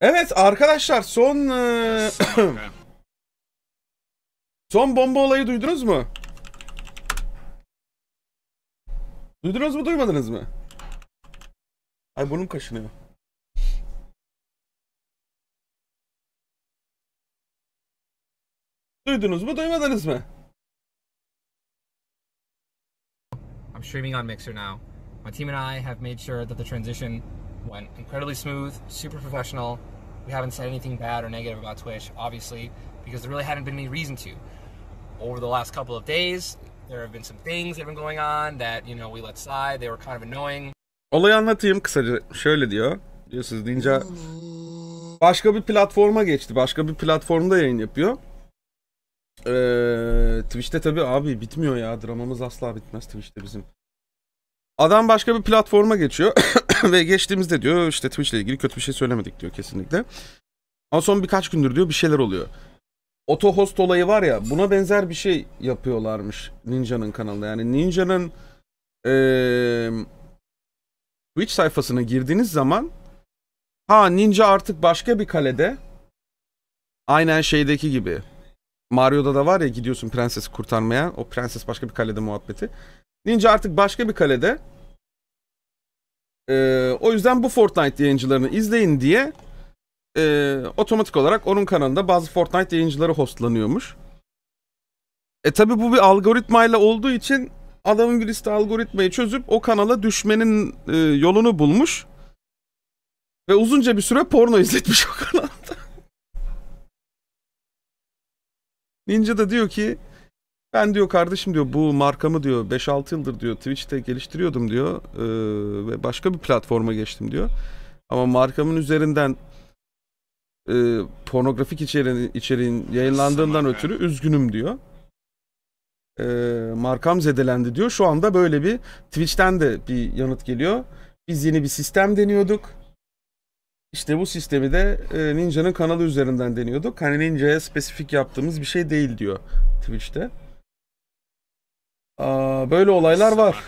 Evet arkadaşlar son e, son bomba olayı duydunuz mu? Duydunuz mu duymadınız mı? Ay burnum kaşınıyor. Duydunuz mu duymadınız mı? I'm streaming on Mixer now. My team and I have made sure that the transition went incredibly smooth, super professional. We haven't said anything bad or negative about Twitch, obviously, because there really hadn't been any reason to. Over the last couple of days, there have been some things that have been going on that, you know, we let slide. They were kind of annoying. Olayı anlatayım kısaca. Şöyle diyor. Diyorsunuz Ninja başka bir platforma geçti. Başka bir platformda yayın yapıyor. Ee, Twitch'te tabii abi bitmiyor ya. Dramamız asla bitmez Twitch'te bizim. Adam başka bir platforma geçiyor ve geçtiğimizde diyor işte Twitch ile ilgili kötü bir şey söylemedik diyor kesinlikle. Ama son birkaç gündür diyor bir şeyler oluyor. Oto host olayı var ya buna benzer bir şey yapıyorlarmış Ninja'nın kanalında. Yani Ninja'nın ee, Twitch sayfasına girdiğiniz zaman ha Ninja artık başka bir kalede aynen şeydeki gibi. Mario'da da var ya gidiyorsun prensesi kurtarmaya. O prenses başka bir kalede muhabbeti. Ninja artık başka bir kalede. E, o yüzden bu Fortnite yayıncılarını izleyin diye e, otomatik olarak onun kanalında bazı Fortnite yayıncıları hostlanıyormuş. E tabi bu bir algoritmayla olduğu için adamın bir liste algoritmayı çözüp o kanala düşmenin e, yolunu bulmuş. Ve uzunca bir süre porno izletmiş o kanalda. Ninja da diyor ki ben diyor kardeşim diyor bu markamı diyor 5-6 yıldır diyor Twitch'te geliştiriyordum diyor ve başka bir platforma geçtim diyor. Ama markamın üzerinden e, pornografik içeriğin, içeriğin yayınlandığından Sanırım. ötürü üzgünüm diyor. E, markam zedelendi diyor. Şu anda böyle bir Twitch'ten de bir yanıt geliyor. Biz yeni bir sistem deniyorduk. İşte bu sistemi de e, Ninja'nın kanalı üzerinden deniyorduk. Hani Ninja'ya spesifik yaptığımız bir şey değil diyor Twitch'te. Aa, böyle olaylar var.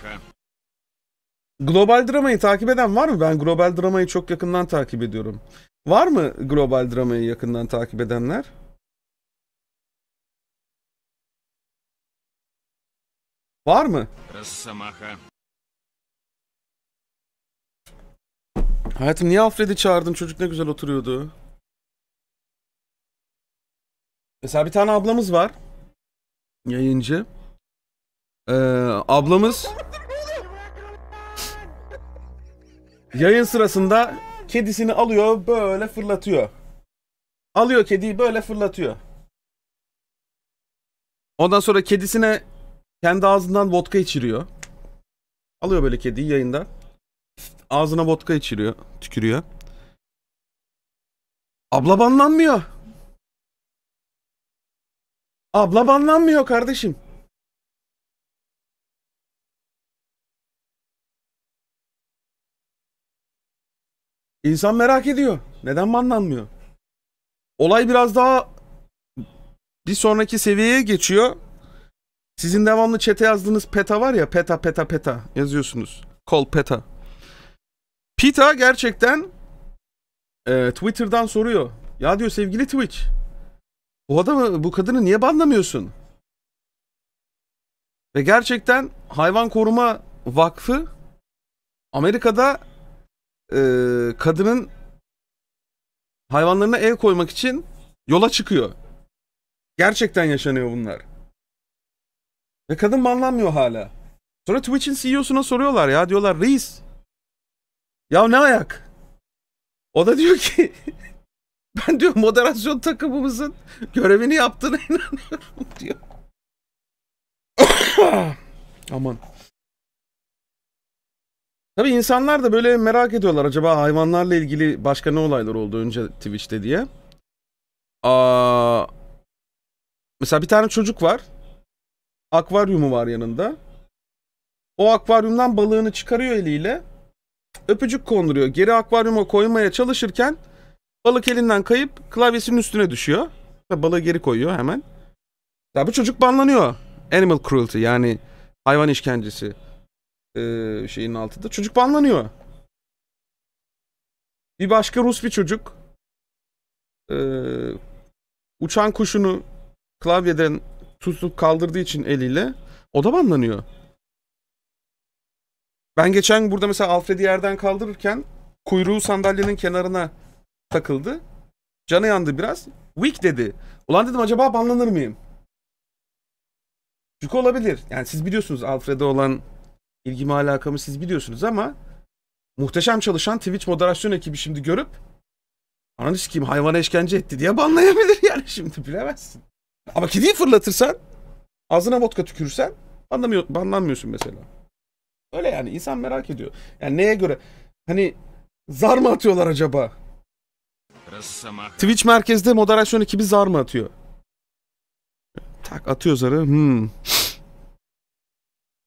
Global dramayı takip eden var mı? Ben global dramayı çok yakından takip ediyorum. Var mı global dramayı yakından takip edenler? Var mı? Hayatım niye Alfred'i çağırdın? Çocuk ne güzel oturuyordu. Mesela bir tane ablamız var. Yayıncı. Ee, ablamız yayın sırasında kedisini alıyor böyle fırlatıyor. Alıyor kediyi böyle fırlatıyor. Ondan sonra kedisine kendi ağzından vodka içiriyor. Alıyor böyle kediyi yayında. Ağzına vodka içiriyor, tükürüyor. Abla banlanmıyor. Abla banlanmıyor kardeşim. İnsan merak ediyor. Neden banlanmıyor? Olay biraz daha bir sonraki seviyeye geçiyor. Sizin devamlı çete yazdığınız PETA var ya PETA PETA PETA yazıyorsunuz. Kol PETA. Pita gerçekten e, Twitter'dan soruyor. Ya diyor sevgili Twitch. Bu adamı bu kadını niye banlamıyorsun? Ve gerçekten hayvan koruma vakfı Amerika'da e, kadının hayvanlarına ev koymak için yola çıkıyor. Gerçekten yaşanıyor bunlar. Ve kadın banlanmıyor hala. Sonra Twitch'in CEO'suna soruyorlar ya diyorlar reis. Ya ne ayak? O da diyor ki ben diyor moderasyon takımımızın görevini yaptığına inanıyorum diyor. Aman. Tabii insanlar da böyle merak ediyorlar acaba hayvanlarla ilgili başka ne olaylar oldu önce Twitch'te diye. Aa, mesela bir tane çocuk var. Akvaryumu var yanında. O akvaryumdan balığını çıkarıyor eliyle. Öpücük konduruyor. Geri akvaryuma koymaya çalışırken balık elinden kayıp klavyesinin üstüne düşüyor. Ve balığı geri koyuyor hemen. Ya bu çocuk banlanıyor. Animal cruelty yani hayvan işkencesi. E, şeyin altında. Çocuk banlanıyor. Bir başka Rus bir çocuk e, uçan kuşunu klavyeden tutup kaldırdığı için eliyle o da banlanıyor. Ben geçen burada mesela Alfred'i yerden kaldırırken kuyruğu sandalyenin kenarına takıldı. Canı yandı biraz. Weak dedi. Ulan dedim acaba banlanır mıyım? Çünkü olabilir. Yani siz biliyorsunuz Alfred'e olan ilgimi alakamı siz biliyorsunuz ama muhteşem çalışan Twitch moderasyon ekibi şimdi görüp ananı sikeyim hayvana işkence etti diye banlayabilir yani şimdi bilemezsin. Ama kediyi fırlatırsan ağzına vodka tükürsen banlamıyor, banlanmıyorsun mesela. Öyle yani insan merak ediyor. Yani neye göre hani zar mı atıyorlar acaba? Twitch merkezde moderasyon ekibi zar mı atıyor? Tak atıyor zarı. Hmm.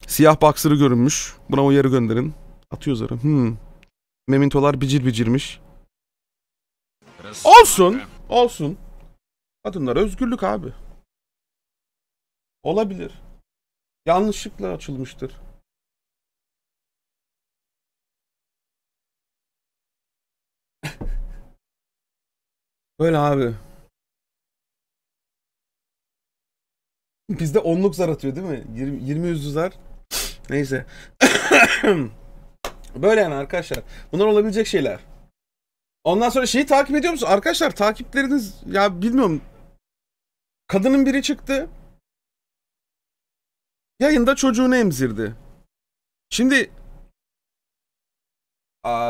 Siyah boxer'ı görünmüş. Buna uyarı gönderin. Atıyor zarı. Hmm. Memintolar bicir bicirmiş. Olsun. Olsun. Kadınlar özgürlük abi. Olabilir. Yanlışlıkla açılmıştır. Böyle abi. Bizde onluk zar atıyor değil mi? 20, 20 yüzlü zar Neyse. Böyle yani arkadaşlar. Bunlar olabilecek şeyler. Ondan sonra şeyi takip ediyor musun? Arkadaşlar takipleriniz ya bilmiyorum. Kadının biri çıktı. Yayında çocuğunu emzirdi. Şimdi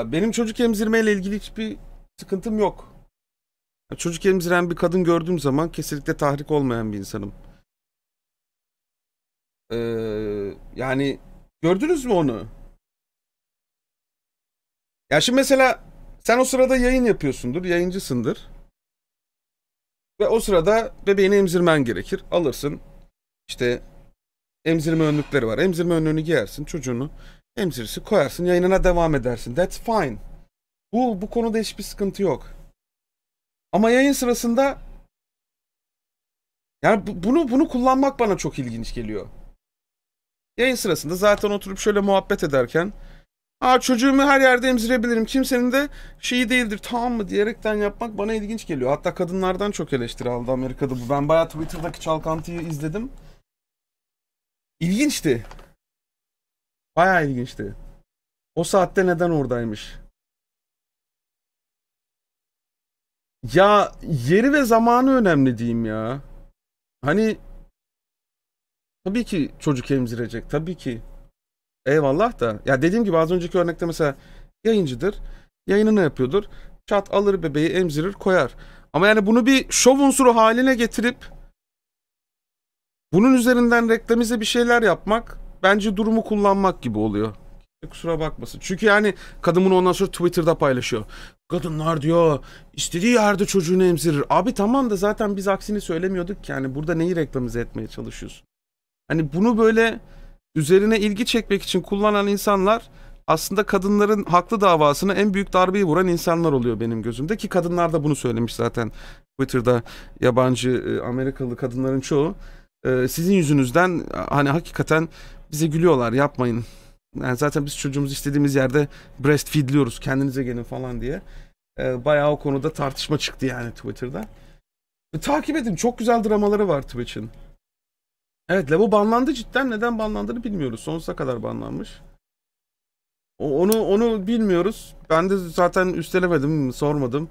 benim çocuk emzirmeyle ilgili hiçbir sıkıntım yok. Çocuk emziren bir kadın gördüğüm zaman kesinlikle tahrik olmayan bir insanım. Ee, yani gördünüz mü onu? Ya şimdi mesela sen o sırada yayın yapıyorsundur, yayıncısındır. Ve o sırada bebeğini emzirmen gerekir. Alırsın işte emzirme önlükleri var. Emzirme önlüğünü giyersin çocuğunu. Emzirisi koyarsın yayınına devam edersin. That's fine. Bu, bu konuda hiçbir sıkıntı yok. Ama yayın sırasında yani bunu bunu kullanmak bana çok ilginç geliyor. Yayın sırasında zaten oturup şöyle muhabbet ederken Aa çocuğumu her yerde emzirebilirim. Kimsenin de şeyi değildir tamam mı diyerekten yapmak bana ilginç geliyor. Hatta kadınlardan çok eleştiri aldı Amerika'da bu. Ben bayağı Twitter'daki çalkantıyı izledim. İlginçti. Bayağı ilginçti. O saatte neden oradaymış? Ya yeri ve zamanı önemli diyeyim ya. Hani Tabii ki çocuk emzirecek. Tabii ki. Eyvallah da. Ya dediğim gibi az önceki örnekte mesela yayıncıdır. Yayınını yapıyordur. Çat alır bebeği emzirir koyar. Ama yani bunu bir şov unsuru haline getirip bunun üzerinden reklamize bir şeyler yapmak bence durumu kullanmak gibi oluyor. Kusura bakmasın. Çünkü yani kadın bunu ondan sonra Twitter'da paylaşıyor. Kadınlar diyor istediği yerde çocuğunu emzirir. Abi tamam da zaten biz aksini söylemiyorduk ki yani burada neyi reklamize etmeye çalışıyorsun? Hani bunu böyle üzerine ilgi çekmek için kullanan insanlar aslında kadınların haklı davasına en büyük darbeyi vuran insanlar oluyor benim gözümde ki kadınlar da bunu söylemiş zaten Twitter'da yabancı e, Amerikalı kadınların çoğu e, sizin yüzünüzden hani hakikaten bize gülüyorlar yapmayın. Yani zaten biz çocuğumuzu istediğimiz yerde breastfeedliyoruz kendinize gelin falan diye. E, bayağı o konuda tartışma çıktı yani Twitter'da. Takip edin çok güzel dramaları var Twitch'in. Evet Levo banlandı cidden. Neden banlandığını bilmiyoruz. Sonsuza kadar banlanmış. onu onu bilmiyoruz. Ben de zaten üstelemedim, sormadım.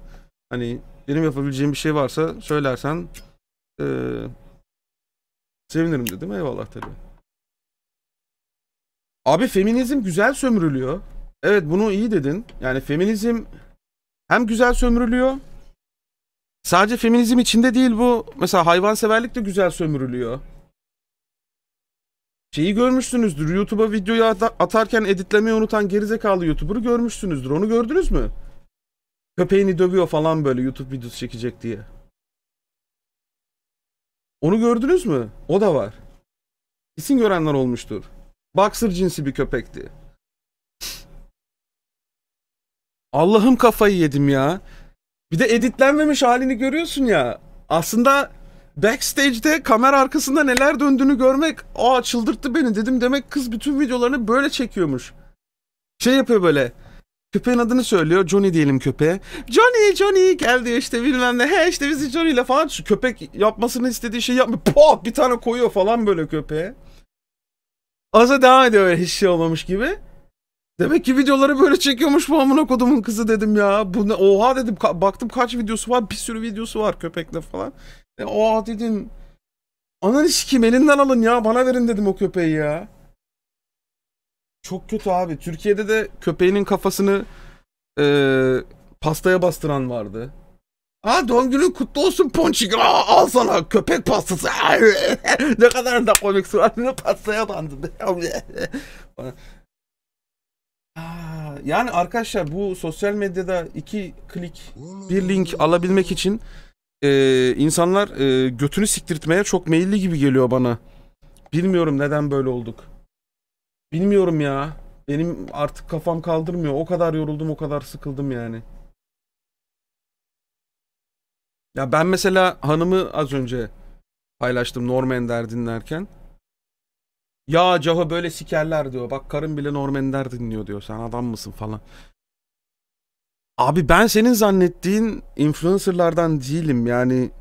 Hani benim yapabileceğim bir şey varsa söylersen ee, sevinirim dedim. Eyvallah tabii. Abi feminizm güzel sömürülüyor. Evet bunu iyi dedin. Yani feminizm hem güzel sömürülüyor. Sadece feminizm içinde değil bu. Mesela hayvanseverlik de güzel sömürülüyor. Şeyi görmüşsünüzdür. YouTube'a videoyu atarken editlemeyi unutan gerizekalı YouTuber'ı görmüşsünüzdür. Onu gördünüz mü? Köpeğini dövüyor falan böyle YouTube videosu çekecek diye. Onu gördünüz mü? O da var. Kesin görenler olmuştur. Boxer cinsi bir köpekti. Allah'ım kafayı yedim ya. Bir de editlenmemiş halini görüyorsun ya. Aslında Backstage'de kamera arkasında neler döndüğünü görmek aa çıldırttı beni dedim. Demek kız bütün videolarını böyle çekiyormuş. Şey yapıyor böyle. Köpeğin adını söylüyor. Johnny diyelim köpeğe. Johnny Johnny geldi işte bilmem ne. He işte bizi Johnny ile falan. Şu köpek yapmasını istediği şey yapmıyor. Pop bir tane koyuyor falan böyle köpeğe. Aza devam ediyor öyle hiç şey olmamış gibi. Demek ki videoları böyle çekiyormuş bu amına kodumun kızı dedim ya. Bu ne? Oha dedim. Ka- baktım kaç videosu var. Bir sürü videosu var köpekle falan. O Aa ah dedim. Ananı kim elinden alın ya bana verin dedim o köpeği ya. Çok kötü abi. Türkiye'de de köpeğinin kafasını e, pastaya bastıran vardı. Ha doğum günün kutlu olsun ponçik. Aa, al sana köpek pastası. ne kadar da komik suratını pastaya bandı. yani arkadaşlar bu sosyal medyada iki klik bir link alabilmek için e, insanlar e, götünü siktirtmeye çok meyilli gibi geliyor bana. Bilmiyorum neden böyle olduk. Bilmiyorum ya. Benim artık kafam kaldırmıyor. O kadar yoruldum, o kadar sıkıldım yani. Ya ben mesela hanımı az önce paylaştım Norm Ender dinlerken. Ya Caho böyle sikerler diyor. Bak karım bile Norm Ender dinliyor diyor. Sen adam mısın falan. Abi ben senin zannettiğin influencerlardan değilim. Yani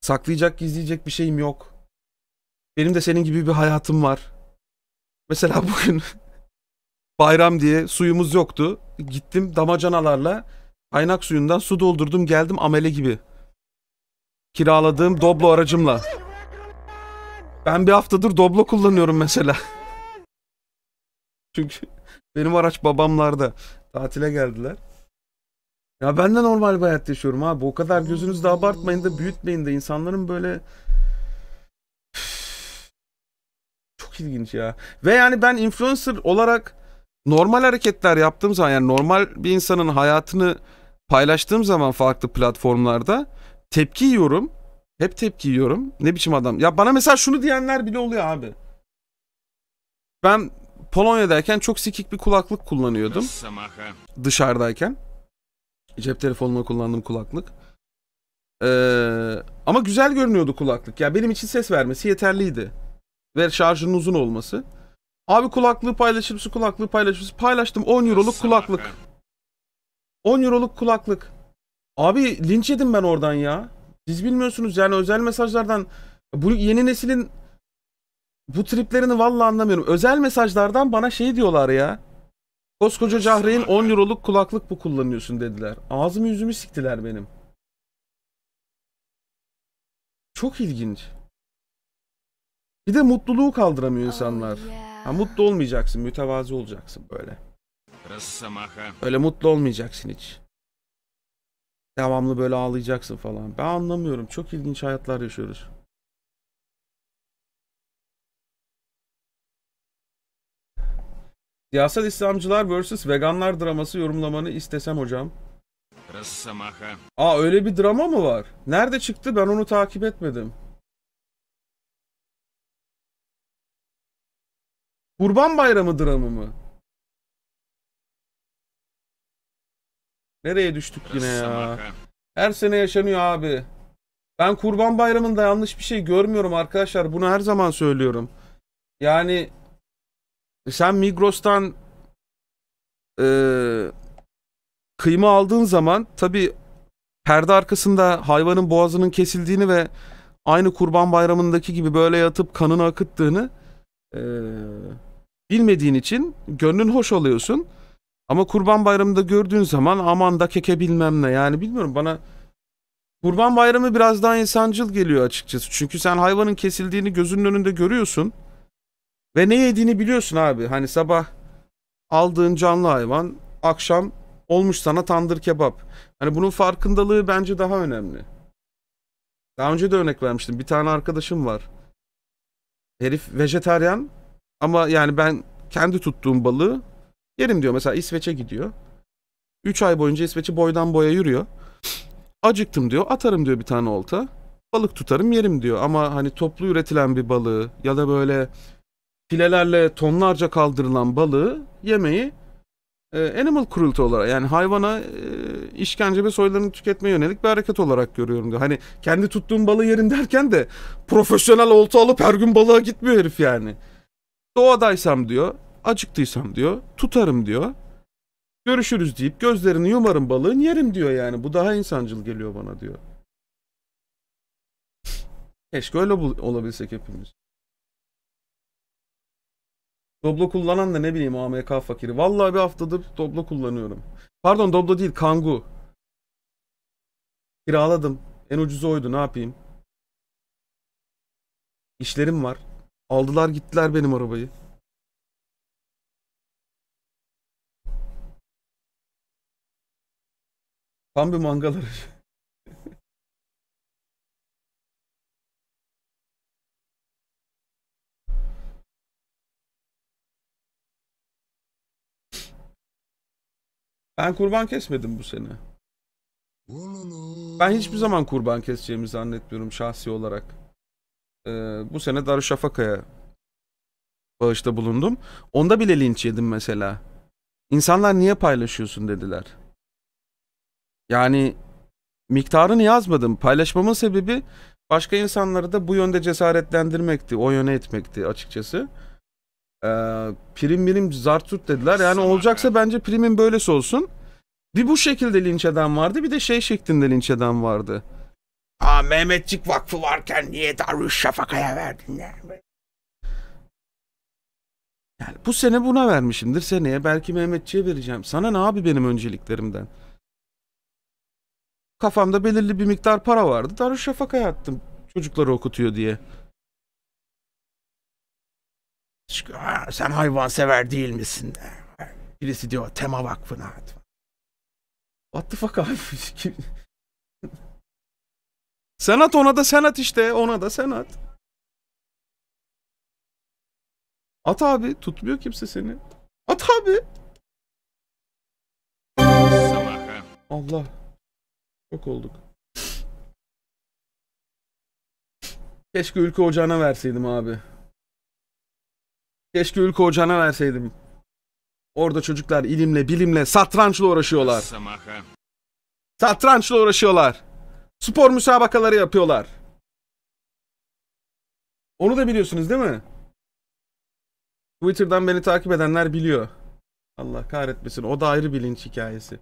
saklayacak, gizleyecek bir şeyim yok. Benim de senin gibi bir hayatım var. Mesela bugün bayram diye suyumuz yoktu. Gittim damacanalarla kaynak suyundan su doldurdum geldim amele gibi. Kiraladığım Doblo aracımla. Ben bir haftadır Doblo kullanıyorum mesela. Çünkü benim araç babamlarda. Tatile geldiler. Ya ben de normal bir hayat yaşıyorum abi. O kadar gözünüzü de abartmayın da büyütmeyin de insanların böyle çok ilginç ya. Ve yani ben influencer olarak normal hareketler yaptığım zaman yani normal bir insanın hayatını paylaştığım zaman farklı platformlarda tepki yiyorum. Hep tepki yiyorum. Ne biçim adam? Ya bana mesela şunu diyenler bile oluyor abi. Ben Polonya'dayken çok sikik bir kulaklık kullanıyordum. Dışarıdayken. Cep telefonuna kullandığım kulaklık. Ee, ama güzel görünüyordu kulaklık. Ya benim için ses vermesi yeterliydi. Ve şarjının uzun olması. Abi kulaklığı paylaşır mısın? Kulaklığı paylaşır mısın? Paylaştım 10 euroluk kulaklık. 10 euroluk kulaklık. Abi linç yedim ben oradan ya. Siz bilmiyorsunuz yani özel mesajlardan bu yeni neslin bu triplerini vallahi anlamıyorum. Özel mesajlardan bana şey diyorlar ya. Koskoca Cahre'in 10 euroluk kulaklık bu kullanıyorsun dediler. Ağzımı yüzümü siktiler benim. Çok ilginç. Bir de mutluluğu kaldıramıyor oh, insanlar. Ha, mutlu olmayacaksın, mütevazi olacaksın böyle. Öyle mutlu olmayacaksın hiç. Devamlı böyle ağlayacaksın falan. Ben anlamıyorum. Çok ilginç hayatlar yaşıyoruz. Siyasal İslamcılar vs. Veganlar draması yorumlamanı istesem hocam. Rassamaha. Aa öyle bir drama mı var? Nerede çıktı ben onu takip etmedim. Kurban Bayramı dramı mı? Nereye düştük yine ya? Her sene yaşanıyor abi. Ben Kurban Bayramı'nda yanlış bir şey görmüyorum arkadaşlar. Bunu her zaman söylüyorum. Yani sen Migros'tan e, kıyma aldığın zaman tabi perde arkasında hayvanın boğazının kesildiğini ve aynı kurban bayramındaki gibi böyle yatıp kanını akıttığını e, bilmediğin için gönlün hoş oluyorsun. Ama kurban bayramında gördüğün zaman aman da keke bilmem ne yani bilmiyorum bana kurban bayramı biraz daha insancıl geliyor açıkçası. Çünkü sen hayvanın kesildiğini gözünün önünde görüyorsun. Ve ne yediğini biliyorsun abi. Hani sabah aldığın canlı hayvan akşam olmuş sana tandır kebap. Hani bunun farkındalığı bence daha önemli. Daha önce de örnek vermiştim. Bir tane arkadaşım var. Herif vejeteryan ama yani ben kendi tuttuğum balığı yerim diyor. Mesela İsveç'e gidiyor. 3 ay boyunca İsveç'i boydan boya yürüyor. Acıktım diyor. Atarım diyor bir tane olta. Balık tutarım yerim diyor. Ama hani toplu üretilen bir balığı ya da böyle filelerle tonlarca kaldırılan balığı yemeyi e, animal cruelty olarak yani hayvana e, işkence ve soylarını tüketmeye yönelik bir hareket olarak görüyorum diyor. Hani kendi tuttuğum balığı yerin derken de profesyonel olta alıp her gün balığa gitmiyor herif yani. Doğadaysam diyor, acıktıysam diyor, tutarım diyor. Görüşürüz deyip gözlerini yumarım balığın yerim diyor yani. Bu daha insancıl geliyor bana diyor. Keşke öyle olabilsek hepimiz. Doblo kullanan da ne bileyim AMK fakiri. Vallahi bir haftadır Doblo kullanıyorum. Pardon Doblo değil Kangu. Kiraladım. En ucuzu oydu ne yapayım. İşlerim var. Aldılar gittiler benim arabayı. Tam bir mangal aracı. Ben kurban kesmedim bu sene. Ben hiçbir zaman kurban keseceğimi zannetmiyorum şahsi olarak. Ee, bu sene Darüşşafaka'ya bağışta bulundum. Onda bile linç yedim mesela. İnsanlar niye paylaşıyorsun dediler. Yani miktarını yazmadım. Paylaşmamın sebebi başka insanları da bu yönde cesaretlendirmekti, o yöne etmekti açıkçası. Ee, prim birim zartut dediler. Yani olacaksa bence primin böylesi olsun. Bir bu şekilde linç eden vardı bir de şey şeklinde linç eden vardı. Aa Mehmetçik Vakfı varken niye Darüşşafaka'ya verdinler? Yani bu sene buna vermişimdir. Seneye belki Mehmetçi'ye vereceğim. Sana ne abi benim önceliklerimden? Kafamda belirli bir miktar para vardı. Darüşşafaka'ya attım. Çocukları okutuyor diye sen hayvan sever değil misin? Birisi diyor Tema Vakfı'na. What the fuck abi? senat ona da senat işte. Ona da senat. At abi. Tutmuyor kimse seni. At abi. Allah. Çok olduk. Keşke ülke ocağına verseydim abi. Keşke Ülke Ocağı'na verseydim. Orada çocuklar ilimle, bilimle, satrançla uğraşıyorlar. Satrançla uğraşıyorlar. Spor müsabakaları yapıyorlar. Onu da biliyorsunuz değil mi? Twitter'dan beni takip edenler biliyor. Allah kahretmesin. O da ayrı bilinç hikayesi.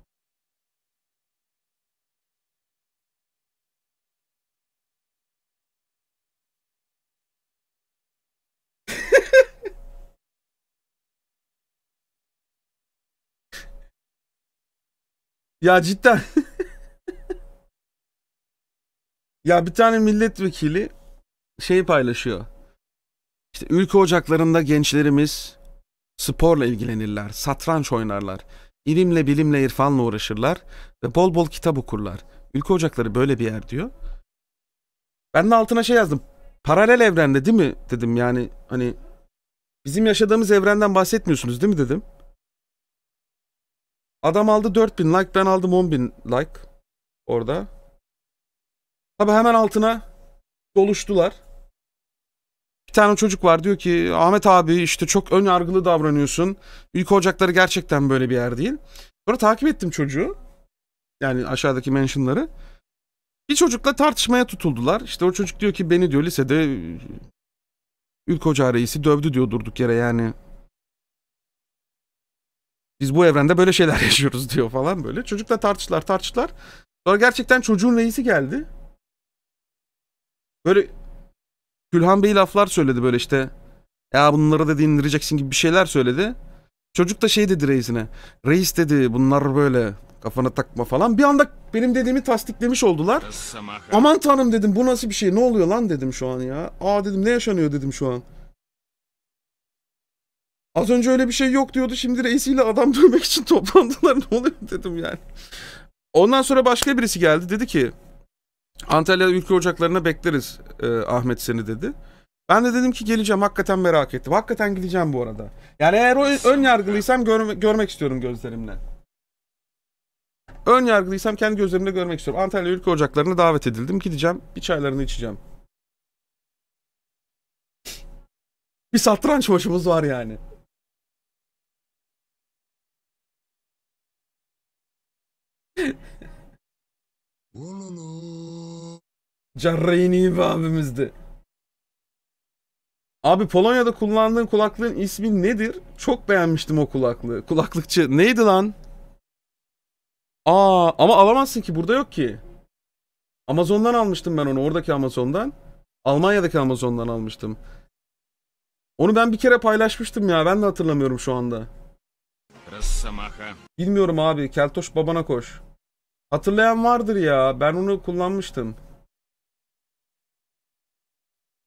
Ya cidden. ya bir tane milletvekili şey paylaşıyor. İşte ülke ocaklarında gençlerimiz sporla ilgilenirler, satranç oynarlar, ilimle bilimle irfanla uğraşırlar ve bol bol kitap okurlar. Ülke ocakları böyle bir yer diyor. Ben de altına şey yazdım. Paralel evrende değil mi dedim yani hani bizim yaşadığımız evrenden bahsetmiyorsunuz değil mi dedim. Adam aldı 4000 like ben aldım 10.000 like. Orada. Tabi hemen altına doluştular. Bir tane çocuk var diyor ki Ahmet abi işte çok ön yargılı davranıyorsun. Ülke ocakları gerçekten böyle bir yer değil. Sonra takip ettim çocuğu. Yani aşağıdaki mentionları. Bir çocukla tartışmaya tutuldular. İşte o çocuk diyor ki beni diyor lisede ülke ocağı reisi dövdü diyor durduk yere yani. Biz bu evrende böyle şeyler yaşıyoruz diyor falan böyle. Çocukla tartıştılar tartıştılar. Sonra gerçekten çocuğun reisi geldi. Böyle Gülhan Bey laflar söyledi böyle işte. Ya bunları da dindireceksin gibi bir şeyler söyledi. Çocuk da şey dedi reisine. Reis dedi bunlar böyle kafana takma falan. Bir anda benim dediğimi tasdiklemiş oldular. Aman tanrım dedim bu nasıl bir şey ne oluyor lan dedim şu an ya. Aa dedim ne yaşanıyor dedim şu an. Az önce öyle bir şey yok diyordu. Şimdi reisiyle adam dövmek için toplandılar. Ne oluyor dedim yani. Ondan sonra başka birisi geldi. Dedi ki Antalya Ülke Ocakları'na bekleriz e, Ahmet seni dedi. Ben de dedim ki geleceğim. Hakikaten merak ettim. Hakikaten gideceğim bu arada. Yani eğer o ön yargılıysam gör görmek istiyorum gözlerimle. Ön yargılıysam kendi gözlerimle görmek istiyorum. Antalya Ülke Ocakları'na davet edildim. Gideceğim. Bir çaylarını içeceğim. Bir satranç maçımız var yani. Carreyni abimizdi. Abi Polonya'da kullandığın kulaklığın ismi nedir? Çok beğenmiştim o kulaklığı. Kulaklıkçı neydi lan? Aa ama alamazsın ki burada yok ki. Amazon'dan almıştım ben onu oradaki Amazon'dan. Almanya'daki Amazon'dan almıştım. Onu ben bir kere paylaşmıştım ya ben de hatırlamıyorum şu anda. Bilmiyorum abi. Keltoş babana koş. Hatırlayan vardır ya. Ben onu kullanmıştım.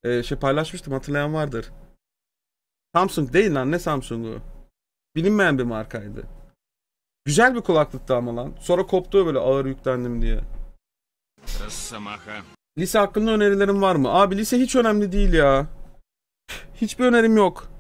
Ee, şey paylaşmıştım. Hatırlayan vardır. Samsung değil lan. Ne Samsung'u? Bilinmeyen bir markaydı. Güzel bir kulaklıktı ama lan. Sonra koptu böyle ağır yüklendim diye. Lise hakkında önerilerim var mı? Abi lise hiç önemli değil ya. Hiçbir önerim yok.